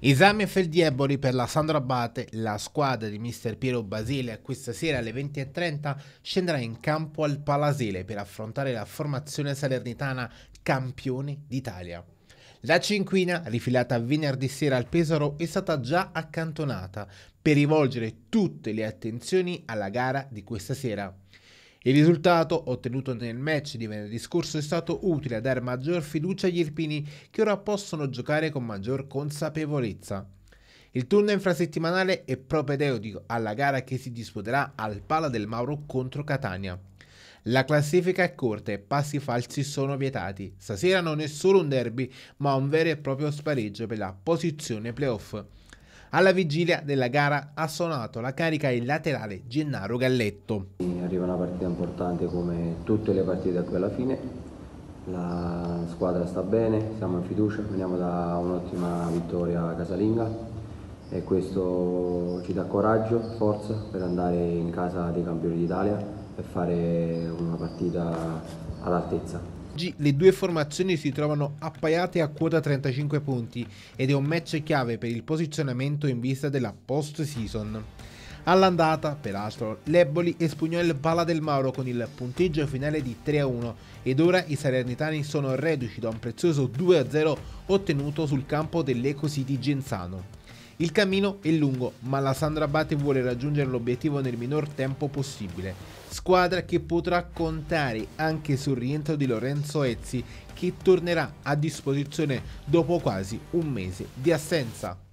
Esame Feldieboli per la Sandro Abate, la squadra di mister Piero Basile questa sera alle 20.30 scenderà in campo al Palasile per affrontare la formazione salernitana campione d'Italia. La cinquina, rifilata venerdì sera al Pesaro, è stata già accantonata per rivolgere tutte le attenzioni alla gara di questa sera. Il risultato ottenuto nel match di venerdì scorso è stato utile a dare maggior fiducia agli irpini che ora possono giocare con maggior consapevolezza. Il turno infrasettimanale è propedeutico alla gara che si disputerà al Pala del Mauro contro Catania. La classifica è corta e passi falsi sono vietati. Stasera non è solo un derby, ma un vero e proprio spareggio per la posizione playoff. Alla vigilia della gara ha suonato la carica il laterale Gennaro Galletto. Arriva una partita importante come tutte le partite a quella fine, la squadra sta bene, siamo in fiducia, veniamo da un'ottima vittoria casalinga e questo ci dà coraggio, forza per andare in casa dei campioni d'Italia e fare una partita all'altezza. Oggi le due formazioni si trovano appaiate a quota 35 punti ed è un match chiave per il posizionamento in vista della post-season. All'andata, peraltro, l'Eboli espugnò il Pala del Mauro con il punteggio finale di 3-1 ed ora i salernitani sono reduci da un prezioso 2-0 ottenuto sul campo dell'Eco City Genzano. Il cammino è lungo, ma la Sandra Abate vuole raggiungere l'obiettivo nel minor tempo possibile. Squadra che potrà contare anche sul rientro di Lorenzo Ezzi, che tornerà a disposizione dopo quasi un mese di assenza.